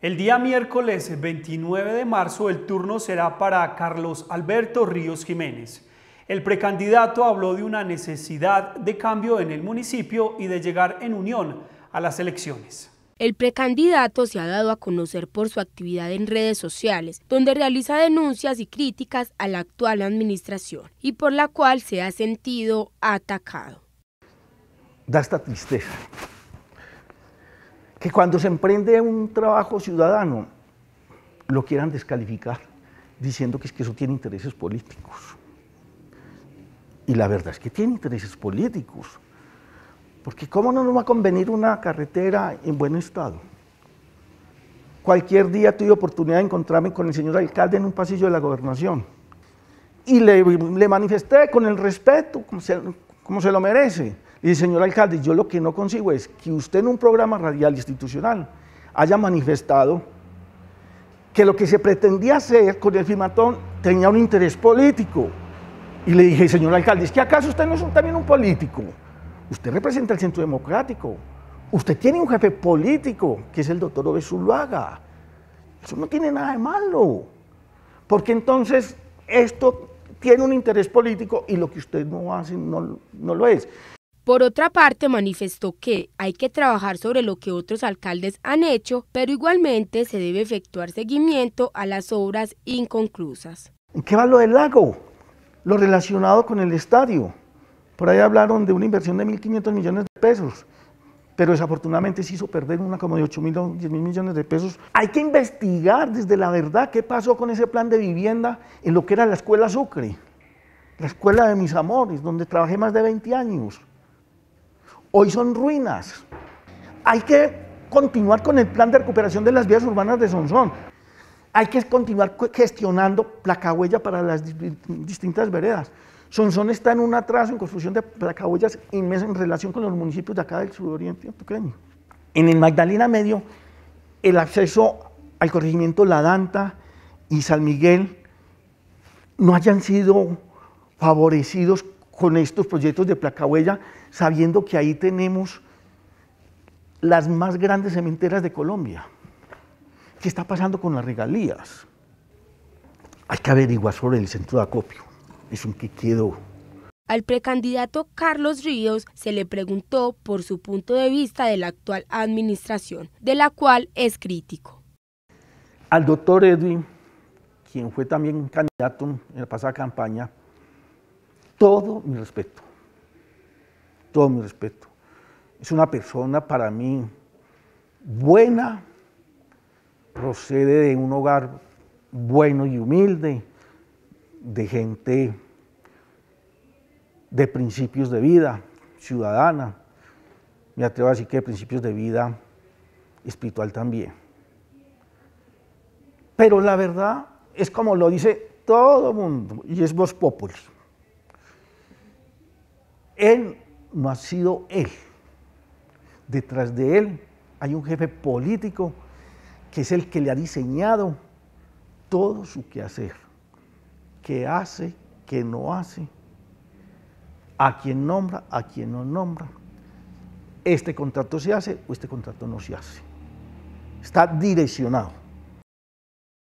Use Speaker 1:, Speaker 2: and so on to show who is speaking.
Speaker 1: El día miércoles 29 de marzo el turno será para Carlos Alberto Ríos Jiménez. El precandidato habló de una necesidad de cambio en el municipio y de llegar en unión a las elecciones.
Speaker 2: El precandidato se ha dado a conocer por su actividad en redes sociales, donde realiza denuncias y críticas a la actual administración y por la cual se ha sentido atacado.
Speaker 1: Da esta tristeza que cuando se emprende un trabajo ciudadano lo quieran descalificar diciendo que es que eso tiene intereses políticos. Y la verdad es que tiene intereses políticos, porque ¿cómo no nos va a convenir una carretera en buen estado? Cualquier día tuve oportunidad de encontrarme con el señor alcalde en un pasillo de la gobernación y le, manifesté con el respeto, como como se lo merece. Y señor alcalde, yo lo que no consigo es que usted en un programa radial institucional haya manifestado que lo que se pretendía hacer con el firmatón tenía un interés político. Y le dije, señor alcalde, ¿es que acaso usted no es también un político? Usted representa el Centro Democrático. Usted tiene un jefe político, que es el doctor Obesuluaga. Eso no tiene nada de malo. Porque entonces esto tiene un interés político
Speaker 2: y lo que usted no hace no, lo es. Por otra parte, manifestó que hay que trabajar sobre lo que otros alcaldes han hecho, pero igualmente se debe efectuar seguimiento a las obras inconclusas.
Speaker 1: ¿En qué va lo del lago? Lo relacionado con el estadio. Por ahí hablaron de una inversión de 1.500 millones de pesos pero desafortunadamente se hizo perder una como de 8 mil o 10 mil millones de pesos. Hay que investigar desde la verdad qué pasó con ese plan de vivienda en lo que era la escuela Sucre, la escuela de mis amores, donde trabajé más de 20 años. Hoy son ruinas. Hay que continuar con el plan de recuperación de las vías urbanas de Sonsón. Hay que continuar gestionando placa huella para las distintas veredas. Sonsón está en un atraso en construcción de placahuellas inmensa en relación con los municipios de acá del sudoriente antioqueño. En el Magdalena Medio, el acceso al corregimiento La Danta y San Miguel no hayan sido favorecidos con estos proyectos de placahuella, sabiendo que ahí tenemos las más grandes cementeras de Colombia. ¿Qué está pasando con las regalías? Hay que averiguar sobre el centro de acopio es un que
Speaker 2: Al precandidato Carlos Ríos se le preguntó por su punto de vista de la actual administración, de la cual es crítico.
Speaker 1: Al doctor Edwin, quien fue también candidato en la pasada campaña, todo mi respeto, todo mi respeto. Es una persona para mí buena, procede de un hogar bueno y humilde, de gente de principios de vida ciudadana, me atrevo a decir que de principios de vida espiritual también. Pero la verdad es como lo dice todo el mundo, y es Vos popular Él no ha sido él. Detrás de él hay un jefe político que es el que le ha diseñado todo su quehacer qué hace, qué no hace, a quien nombra, a quien no nombra. Este contrato se hace o este contrato no se hace. Está direccionado.